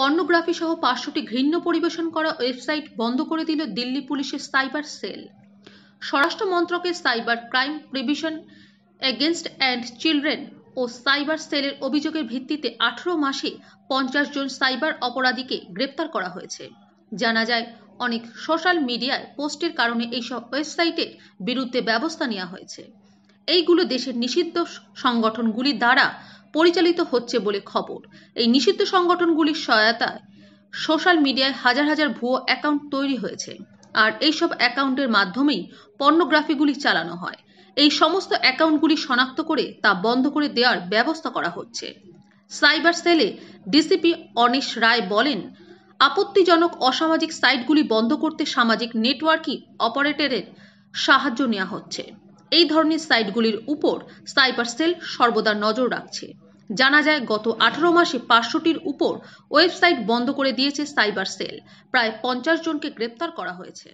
pornography সহ পাঁচশোটি ঘৃণ্য পরিবেশন করা ওয়েবসাইট বন্ধ করে দিল দিল্লি পুলিশের সাইবার সেল স্বরাষ্ট্র মন্ত্রকের cyber crime prevention against and children ও সাইবার সেলের অভিযোগের ভিত্তিতে আঠেরো মাসে পঞ্চাশ জন সাইবার অপরাধীকে গ্রেপ্তার করা হয়েছে জানা যায় অনেক সোশ্যাল মিডিয়ায় পোস্টের কারণে এইসব ওয়েবসাইটের বিরুদ্ধে ব্যবস্থা নেওয়া হয়েছে এইগুলো দেশের নিষিদ্ধ সংগঠনগুলি দ্বারা পরিচালিত হচ্ছে বলে খবর এই নিষিদ্ধ সংগঠনগুলির সহায়তায় সোশ্যাল মিডিয়ায় হাজার হাজার ভুয়ো অ্যাকাউন্ট তৈরি হয়েছে আর এইসব অ্যাকাউন্টের মাধ্যমেই পর্নোগ্রাফিগুলি চালানো হয় এই সমস্ত অ্যাকাউন্টগুলি শনাক্ত করে তা বন্ধ করে দেওয়ার ব্যবস্থা করা হচ্ছে সাইবার সেলে ডিসিপি অনিশ রায় বলেন আপত্তিজনক অসামাজিক সাইটগুলি বন্ধ করতে সামাজিক নেটওয়ার্কিং অপারেটরের সাহায্য নেওয়া হচ্ছে এই ধরনের সাইটগুলির উপর সাইবার সেল সর্বদা নজর রাখছে জানা যায় গত আঠারো মাসে পাঁচশোটির উপর ওয়েবসাইট বন্ধ করে দিয়েছে সাইবার সেল প্রায় পঞ্চাশ জনকে গ্রেপ্তার করা হয়েছে